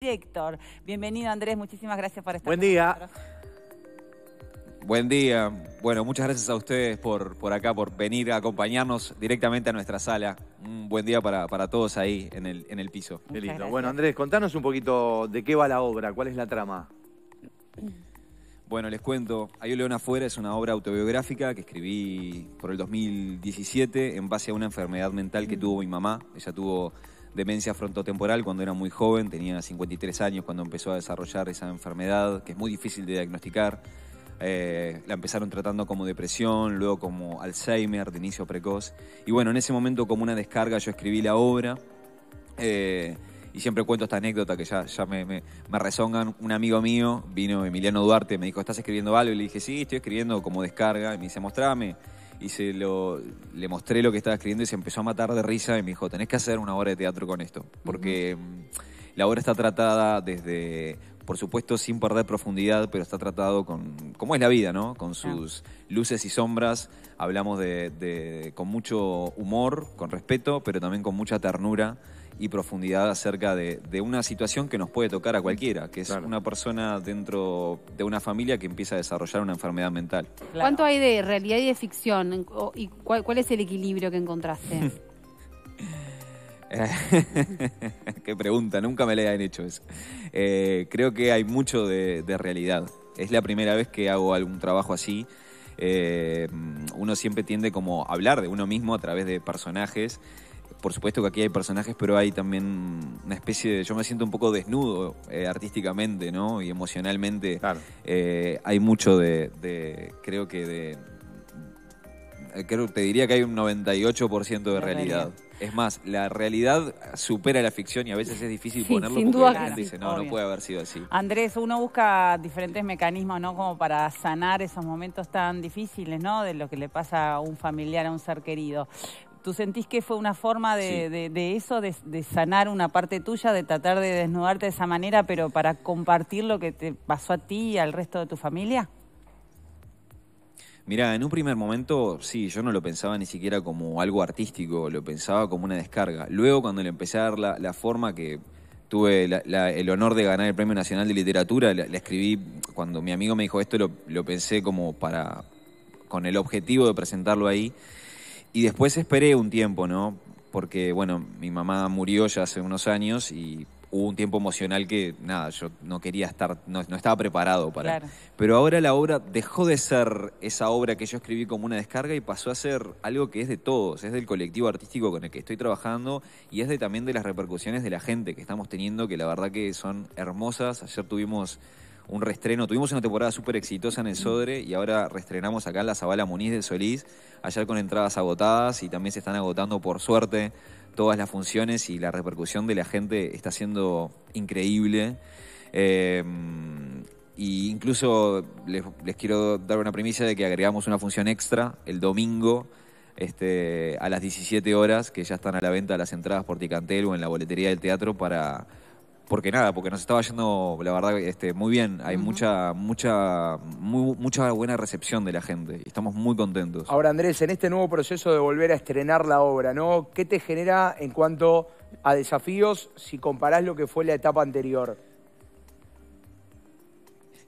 Héctor, Bienvenido Andrés, muchísimas gracias por estar Buen día. Buen día. Bueno, muchas gracias a ustedes por, por acá, por venir a acompañarnos directamente a nuestra sala. Un buen día para, todos ahí en el, en el piso. Bueno, Andrés, contanos un poquito de qué va la obra, cuál es la trama. Bueno, les cuento. Hay un león afuera es una obra autobiográfica que escribí por el 2017 en base a una enfermedad mental que tuvo mi mamá. Ella tuvo demencia frontotemporal cuando era muy joven, tenía 53 años cuando empezó a desarrollar esa enfermedad, que es muy difícil de diagnosticar. Eh, la empezaron tratando como depresión, luego como Alzheimer de inicio precoz. Y bueno, en ese momento como una descarga yo escribí la obra. Eh, y siempre cuento esta anécdota que ya, ya me, me, me, Un amigo mío vino, Emiliano Duarte, me dijo, ¿estás escribiendo algo? Y le dije, sí, estoy escribiendo como descarga. Y me dice, mostrame y se lo, le mostré lo que estaba escribiendo y se empezó a matar de risa y me dijo, tenés que hacer una obra de teatro con esto, porque mm, la obra está tratada desde, por supuesto, sin perder profundidad, pero está tratado con, como es la vida, ¿no? Con sus luces y sombras, hablamos de, con mucho humor, con respeto, pero también con mucha ternura y profundidad acerca de, una situación que nos puede tocar a cualquiera, que es una persona dentro de una familia que empieza a desarrollar una enfermedad mental. ¿Cuánto hay de realidad y de ficción? ¿Y cuál, es el equilibrio que encontraste? Eh, qué pregunta, nunca me le han hecho eso. Eh, creo que hay mucho de, realidad. Es la primera vez que hago algún trabajo así. Eh, uno siempre tiende como a hablar de uno mismo a través de personajes por supuesto que aquí hay personajes, pero hay también una especie de. Yo me siento un poco desnudo eh, artísticamente, ¿no? Y emocionalmente. Eh, hay mucho de, Creo que de. Eh, creo, te diría que hay un 98% de, realidad. Es más, la realidad supera la ficción y a veces es difícil sí, ponerlo sin porque la dice, no, no puede haber sido así. Andrés, uno busca diferentes mecanismos, ¿no? Como para sanar esos momentos tan difíciles, ¿no? De lo que le pasa a un familiar, a un ser querido. ¿Tú sentís que fue una forma de, eso, de, sanar una parte tuya, de tratar de desnudarte de esa manera, pero para compartir lo que te pasó a ti y al resto de tu familia? Mira, en un primer momento, sí, yo no lo pensaba ni siquiera como algo artístico, lo pensaba como una descarga. Luego, cuando le empecé a dar la, forma que tuve el honor de ganar el Premio Nacional de Literatura, la, escribí cuando mi amigo me dijo esto, lo, lo pensé como para, con el objetivo de presentarlo ahí. Y después esperé un tiempo, ¿no? Porque, bueno, mi mamá murió ya hace unos años y hubo un tiempo emocional que, nada, yo no quería estar, no, estaba preparado para. Pero ahora la obra dejó de ser esa obra que yo escribí como una descarga y pasó a ser algo que es de todos, es del colectivo artístico con el que estoy trabajando y es de, también de las repercusiones de la gente que estamos teniendo, que la verdad que son hermosas. Ayer tuvimos un restreno. Tuvimos una temporada súper exitosa en el Sodre y ahora restrenamos acá en la Zabala Muniz de Solís, ayer con entradas agotadas y también se están agotando por suerte todas las funciones y la repercusión de la gente está siendo increíble. Eh, y incluso les, quiero dar una premisa de que agregamos una función extra el domingo este, a las 17 horas, que ya están a la venta las entradas por Ticantel o en la boletería del teatro para porque nada, porque nos estaba yendo, la verdad, este, muy bien. Hay mucha, mucha, mucha buena recepción de la gente y estamos muy contentos. Ahora, Andrés, en este nuevo proceso de volver a estrenar la obra, ¿no? ¿Qué te genera en cuanto a desafíos si comparás lo que fue la etapa anterior?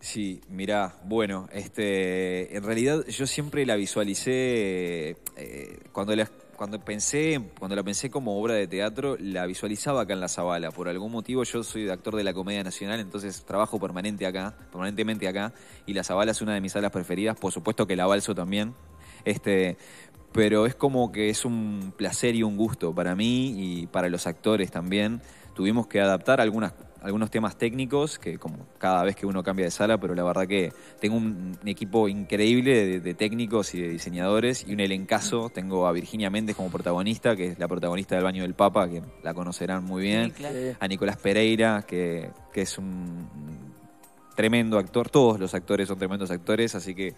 Sí, mirá, bueno, este, en realidad yo siempre la visualicé eh, cuando la cuando pensé, cuando la pensé como obra de teatro, la visualizaba acá en La Zabala. Por algún motivo yo soy actor de la Comedia Nacional, entonces trabajo permanente acá, permanentemente acá, y La Zabala es una de mis salas preferidas, por supuesto que la Balso también. Este, pero es como que es un placer y un gusto para mí y para los actores también tuvimos que adaptar algunas, algunos temas técnicos, que como cada vez que uno cambia de sala, pero la verdad que tengo un, equipo increíble de, técnicos y de diseñadores y un elencazo. Tengo a Virginia Méndez como protagonista, que es la protagonista del Baño del Papa, que la conocerán muy bien. A Nicolás Pereira, que, es un tremendo actor. Todos los actores son tremendos actores, así que...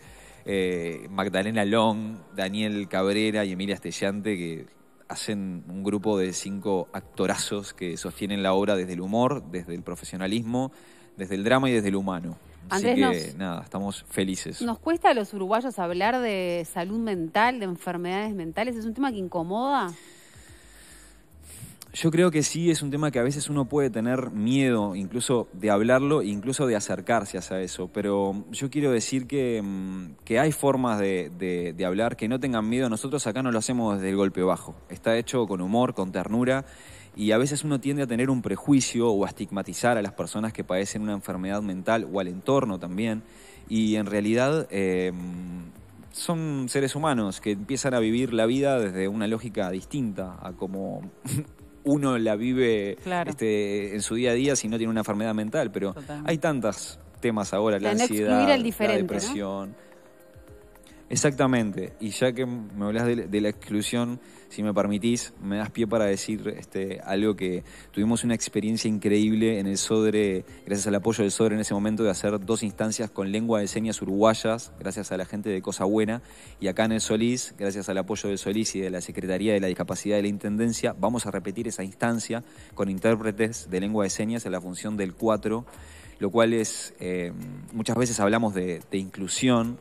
Eh, Magdalena Long, Daniel Cabrera y Emilia Estellante, que hacen un grupo de cinco actorazos que sostienen la obra desde el humor, desde el profesionalismo, desde el drama y desde el humano. Así que nada, estamos felices. Nos cuesta a los uruguayos hablar de salud mental, de enfermedades mentales, es un tema que incomoda yo creo que sí es un tema que a veces uno puede tener miedo incluso de hablarlo, e incluso de acercarse a eso, pero yo quiero decir que, mm, hay formas de, hablar que no tengan miedo, nosotros acá no lo hacemos desde el golpe bajo, está hecho con humor, con ternura y a veces uno tiende a tener un prejuicio o a estigmatizar a las personas que padecen una enfermedad mental o al entorno también y en realidad... Em, son seres humanos que empiezan a vivir la vida desde una lógica distinta a como uno la vive este, en su día a día si no tiene una enfermedad mental, pero hay tantas temas ahora, la, ansiedad, la depresión. Exactamente, y ya que me hablas de, la exclusión, si me permitís, me das pie para decir este, algo que tuvimos una experiencia increíble en el Sodre, gracias al apoyo del Sodre en ese momento, de hacer dos instancias con lengua de señas uruguayas, gracias a la gente de Cosa Buena, y acá en el Solís, gracias al apoyo del Solís y de la Secretaría de la Discapacidad de la Intendencia, vamos a repetir esa instancia con intérpretes de lengua de señas en la función del 4, lo cual es, eh, muchas veces hablamos de inclusión,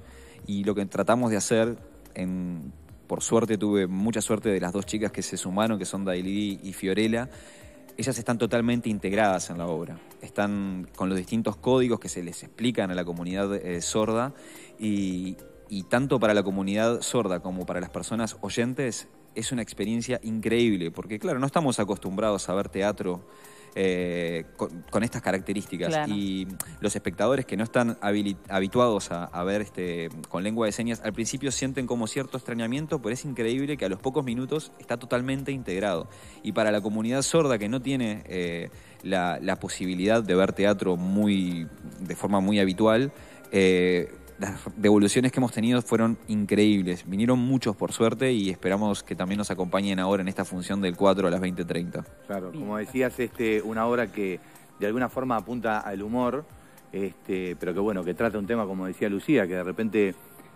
y lo que tratamos de hacer, por suerte tuve mucha suerte de las dos chicas que se sumaron, que son Daily y Fiorella, ellas están totalmente integradas en la obra, están con los distintos códigos que se les explican a la comunidad eh, sorda y tanto para la comunidad sorda como para las personas oyentes es una experiencia increíble, porque claro, no estamos acostumbrados a ver teatro eh, con, estas características. Y los espectadores que no están habituados a, ver este, con lengua de señas, al principio sienten como cierto extrañamiento, pero es increíble que a los pocos minutos está totalmente integrado. Y para la comunidad sorda que no tiene eh, la, posibilidad de ver teatro muy, de forma muy habitual, eh, las devoluciones que hemos tenido fueron increíbles. Vinieron muchos, por suerte, y esperamos que también nos acompañen ahora en esta función del 4 a las 20.30. Claro, como decías, este, una obra que de alguna forma apunta al humor, este, pero que bueno, que trata un tema, como decía Lucía, que de repente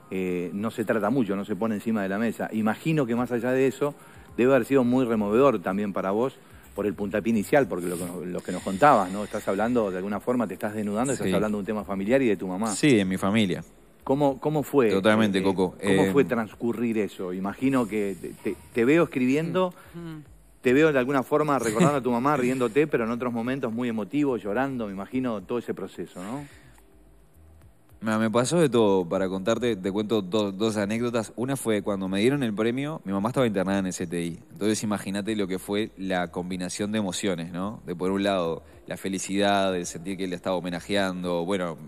eh, no se trata mucho, no se pone encima de la mesa. Imagino que más allá de eso, debe haber sido muy removedor también para vos por el puntapié inicial, porque lo que, nos, contabas, ¿no? Estás hablando, de alguna forma te estás desnudando, estás hablando de un tema familiar y de tu mamá. Sí, en mi familia. ¿Cómo, cómo fue? Totalmente, eh, Coco. Eh, ¿Cómo eh, fue transcurrir eso? Imagino que te, veo escribiendo, mm. te veo de alguna forma recordando a tu mamá, riéndote, pero en otros momentos muy emotivo, llorando, me imagino todo ese proceso, ¿no? Me pasó de todo. Para contarte, te cuento dos, anécdotas. Una fue cuando me dieron el premio, mi mamá estaba internada en el CTI. Entonces imagínate lo que fue la combinación de emociones, ¿no? De por un lado, la felicidad, de sentir que le estaba homenajeando, bueno,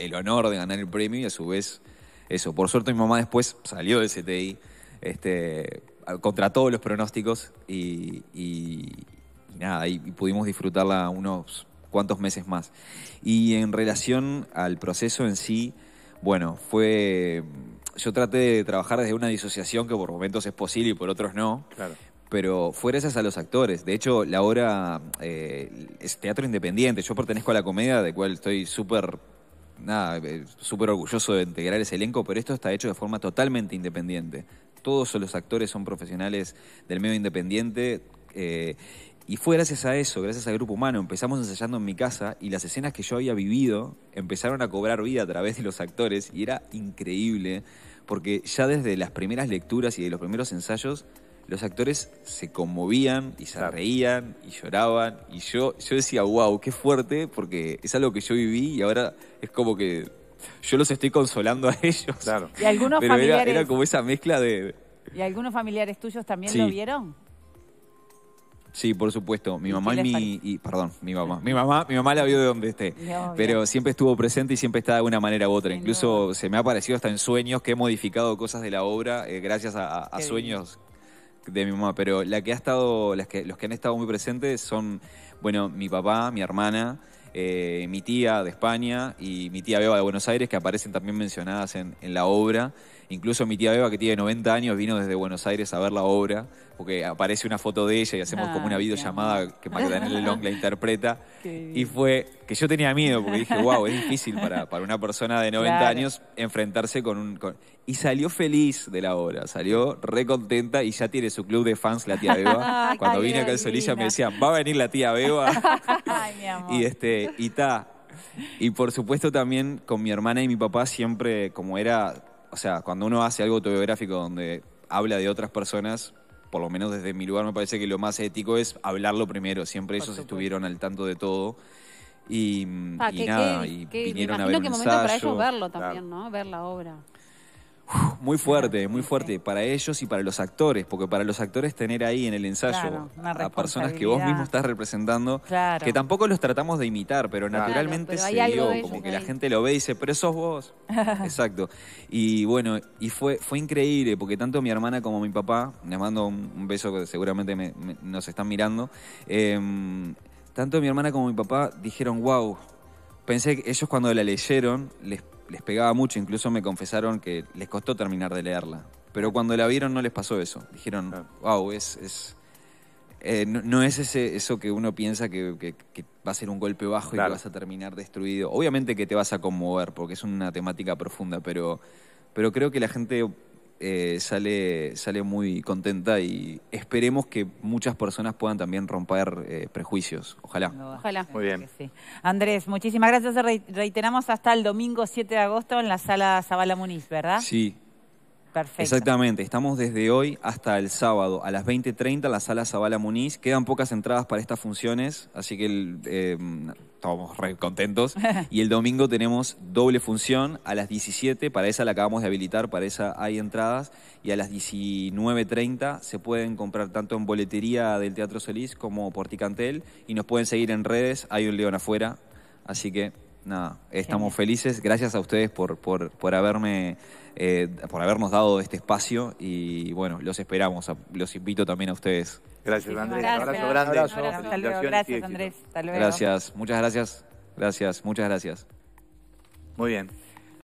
el honor de ganar el premio y a su vez eso. Por suerte mi mamá después salió de STI, este, contra todos los pronósticos y, y, nada, ahí pudimos disfrutarla unos cuantos meses más. Y en relación al proceso en sí, bueno, fue. Yo traté de trabajar desde una disociación que por momentos es posible y por otros no. Claro. Pero fue gracias a los actores. De hecho, la obra eh, es teatro independiente. Yo pertenezco a la comedia, de cual estoy eh, súper orgulloso de integrar ese elenco, pero esto está hecho de forma totalmente independiente. Todos los actores son profesionales del medio independiente eh, y fue gracias a eso, gracias al grupo humano, empezamos ensayando en mi casa y las escenas que yo había vivido empezaron a cobrar vida a través de los actores y era increíble porque ya desde las primeras lecturas y de los primeros ensayos los actores se conmovían y se reían y lloraban y yo yo decía, "Wow, qué fuerte" porque es algo que yo viví y ahora es como que yo los estoy consolando a ellos. Claro. Y algunos familiares... era, como esa mezcla de ¿Y algunos familiares tuyos también lo vieron? Sí, por supuesto. Mi mamá y mi. perdón, mi mamá. Mi mamá, mi mamá la vio de donde esté. pero siempre estuvo presente y siempre está de una manera u otra. Incluso se me ha aparecido hasta en sueños que he modificado cosas de la obra eh, gracias a, sueños de mi mamá. Pero la que ha estado, las que, los que han estado muy presentes son, bueno, mi papá, mi hermana. Eh, mi tía de España y mi tía Beba de Buenos Aires, que aparecen también mencionadas en, en la obra. Incluso mi tía Beba, que tiene 90 años, vino desde Buenos Aires a ver la obra, porque aparece una foto de ella y hacemos como una videollamada que Magdalena Long la interpreta. Y fue que yo tenía miedo, porque dije, wow, es difícil para, una persona de 90 años enfrentarse con un... Y salió feliz de la obra, salió re contenta y ya tiene su club de fans, la tía Beba. Cuando vine acá en Solilla me decían, va a venir la tía Beba. Ay, mi amor. Y, este, y ta, y por supuesto también con mi hermana y mi papá siempre, como era o sea, cuando uno hace algo autobiográfico donde habla de otras personas, por lo menos desde mi lugar me parece que lo más ético es hablarlo primero. Siempre ellos estuvieron al tanto de todo. Y, ah, nada, y vinieron a que momento para ellos verlo también, ¿no? Ver la obra muy fuerte, muy fuerte para ellos y para los actores, porque para los actores tener ahí en el ensayo a personas que vos mismo estás representando, que tampoco los tratamos de imitar, pero naturalmente se como que la gente lo ve y dice, pero sos vos. Exacto. Y bueno, y fue, fue increíble, porque tanto mi hermana como mi papá, les mando un, beso que seguramente nos están mirando, em, tanto mi hermana como mi papá dijeron, wow, pensé que ellos cuando la leyeron les les pegaba mucho, incluso me confesaron que les costó terminar de leerla. Pero cuando la vieron no les pasó eso. Dijeron, wow, ah. es, eh, no, es eso que uno piensa que, va a ser un golpe bajo y que vas a terminar destruido. Obviamente que te vas a conmover porque es una temática profunda, pero, pero creo que la gente eh, sale, sale muy contenta y esperemos que muchas personas puedan también romper eh, prejuicios. Ojalá. Ojalá. Andrés, muchísimas gracias. Reiteramos hasta el domingo 7 de agosto en la sala Zabala Muniz, ¿verdad? Sí, Exactamente, estamos desde hoy hasta el sábado a las 20.30 en la sala Zabala Muniz. Quedan pocas entradas para estas funciones, así que em, estamos re contentos. y el domingo tenemos doble función a las 17, para esa la acabamos de habilitar, para esa hay entradas. Y a las 19.30 se pueden comprar tanto en boletería del Teatro Solís como por Ticantel. Y nos pueden seguir en redes, hay un león afuera, así que nada, estamos felices. Gracias a ustedes por, por, por haberme, eh, por habernos dado este espacio y bueno, los esperamos, los invito también a ustedes. Gracias, Andrés. un Abrazo grande. Gracias, Andrés. Gracias, muchas gracias. Gracias, muchas gracias. Muy bien.